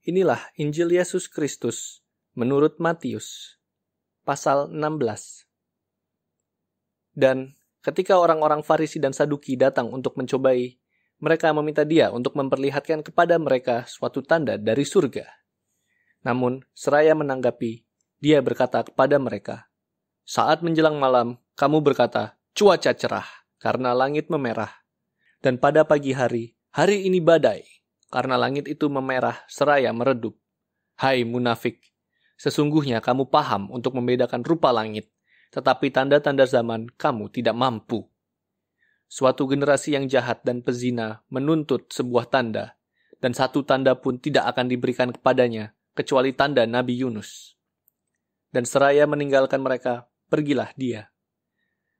Inilah Injil Yesus Kristus menurut Matius pasal 16. Dan ketika orang-orang Farisi dan Saduki datang untuk mencobai, mereka meminta dia untuk memperlihatkan kepada mereka suatu tanda dari surga. Namun, seraya menanggapi, dia berkata kepada mereka, "Saat menjelang malam, kamu berkata, cuaca cerah karena langit memerah, dan pada pagi hari, hari ini badai." karena langit itu memerah seraya meredup. Hai munafik, sesungguhnya kamu paham untuk membedakan rupa langit, tetapi tanda-tanda zaman kamu tidak mampu. Suatu generasi yang jahat dan pezina menuntut sebuah tanda, dan satu tanda pun tidak akan diberikan kepadanya, kecuali tanda Nabi Yunus. Dan seraya meninggalkan mereka, pergilah dia.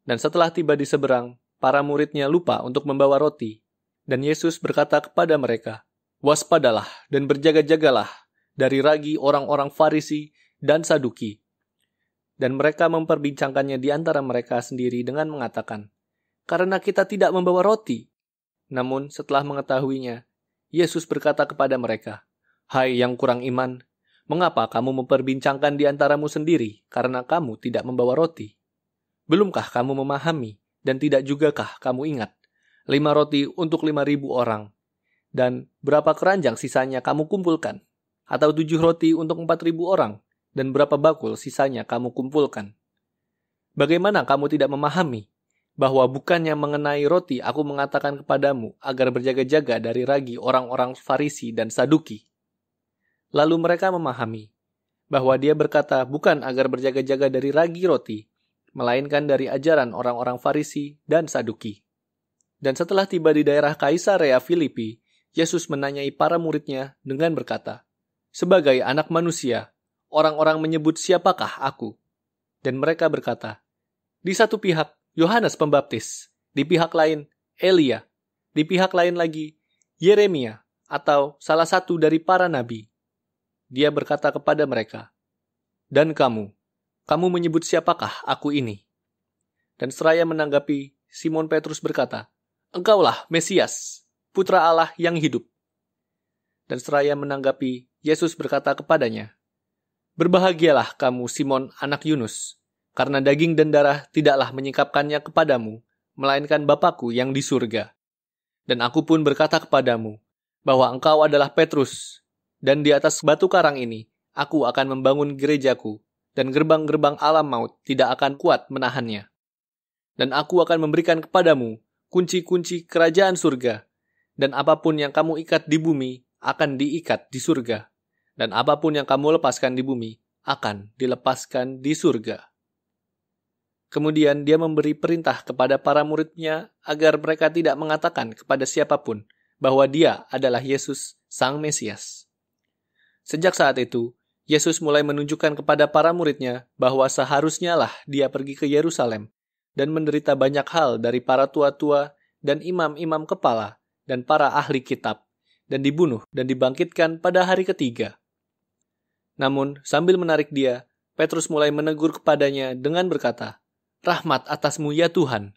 Dan setelah tiba di seberang, para muridnya lupa untuk membawa roti, dan Yesus berkata kepada mereka, Waspadalah dan berjaga-jagalah dari ragi orang-orang Farisi dan Saduki. Dan mereka memperbincangkannya di antara mereka sendiri dengan mengatakan, Karena kita tidak membawa roti. Namun setelah mengetahuinya, Yesus berkata kepada mereka, Hai yang kurang iman, mengapa kamu memperbincangkan di antaramu sendiri karena kamu tidak membawa roti? Belumkah kamu memahami dan tidak jugakah kamu ingat? Lima roti untuk lima ribu orang dan berapa keranjang sisanya kamu kumpulkan? Atau tujuh roti untuk empat ribu orang? Dan berapa bakul sisanya kamu kumpulkan? Bagaimana kamu tidak memahami bahwa bukannya mengenai roti aku mengatakan kepadamu agar berjaga-jaga dari ragi orang-orang Farisi dan Saduki? Lalu mereka memahami bahwa dia berkata bukan agar berjaga-jaga dari ragi roti, melainkan dari ajaran orang-orang Farisi dan Saduki. Dan setelah tiba di daerah Kaisarea Filipi, Yesus menanyai para muridnya dengan berkata, Sebagai anak manusia, orang-orang menyebut siapakah aku? Dan mereka berkata, Di satu pihak, Yohanes Pembaptis, di pihak lain, Elia, di pihak lain lagi, Yeremia, atau salah satu dari para nabi. Dia berkata kepada mereka, Dan kamu, kamu menyebut siapakah aku ini? Dan seraya menanggapi, Simon Petrus berkata, Engkaulah Mesias, putra Allah yang hidup. Dan seraya menanggapi, Yesus berkata kepadanya, Berbahagialah kamu Simon anak Yunus, karena daging dan darah tidaklah menyikapkannya kepadamu, melainkan Bapakku yang di surga. Dan aku pun berkata kepadamu, bahwa engkau adalah Petrus, dan di atas batu karang ini, aku akan membangun gerejaku, dan gerbang-gerbang alam maut tidak akan kuat menahannya. Dan aku akan memberikan kepadamu kunci-kunci kerajaan surga, dan apapun yang kamu ikat di bumi akan diikat di surga, dan apapun yang kamu lepaskan di bumi akan dilepaskan di surga. Kemudian dia memberi perintah kepada para muridnya agar mereka tidak mengatakan kepada siapapun bahwa dia adalah Yesus, Sang Mesias. Sejak saat itu, Yesus mulai menunjukkan kepada para muridnya bahwa seharusnya lah dia pergi ke Yerusalem dan menderita banyak hal dari para tua-tua dan imam-imam kepala dan para ahli kitab, dan dibunuh dan dibangkitkan pada hari ketiga. Namun, sambil menarik dia, Petrus mulai menegur kepadanya dengan berkata, Rahmat atasmu ya Tuhan,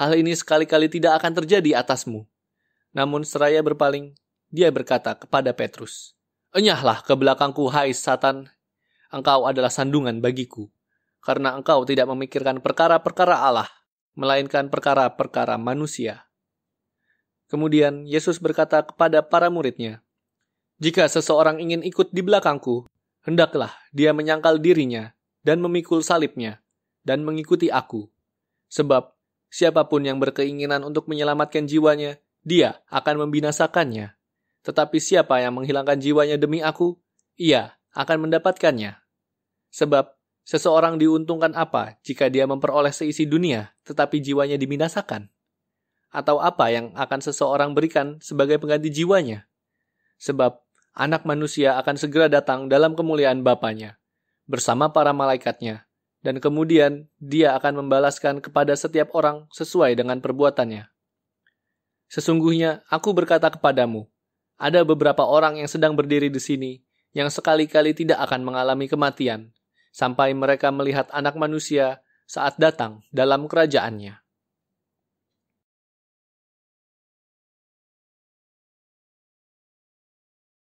hal ini sekali-kali tidak akan terjadi atasmu. Namun seraya berpaling, dia berkata kepada Petrus, Enyahlah ke belakangku hai Satan, engkau adalah sandungan bagiku, karena engkau tidak memikirkan perkara-perkara Allah, melainkan perkara-perkara manusia. Kemudian Yesus berkata kepada para muridnya, "Jika seseorang ingin ikut di belakangku, hendaklah dia menyangkal dirinya dan memikul salibnya dan mengikuti aku. Sebab siapapun yang berkeinginan untuk menyelamatkan jiwanya, dia akan membinasakannya. Tetapi siapa yang menghilangkan jiwanya demi aku, ia akan mendapatkannya. Sebab seseorang diuntungkan apa jika dia memperoleh seisi dunia, tetapi jiwanya diminasakan? atau apa yang akan seseorang berikan sebagai pengganti jiwanya. Sebab anak manusia akan segera datang dalam kemuliaan Bapaknya, bersama para malaikatnya, dan kemudian dia akan membalaskan kepada setiap orang sesuai dengan perbuatannya. Sesungguhnya aku berkata kepadamu, ada beberapa orang yang sedang berdiri di sini yang sekali-kali tidak akan mengalami kematian, sampai mereka melihat anak manusia saat datang dalam kerajaannya.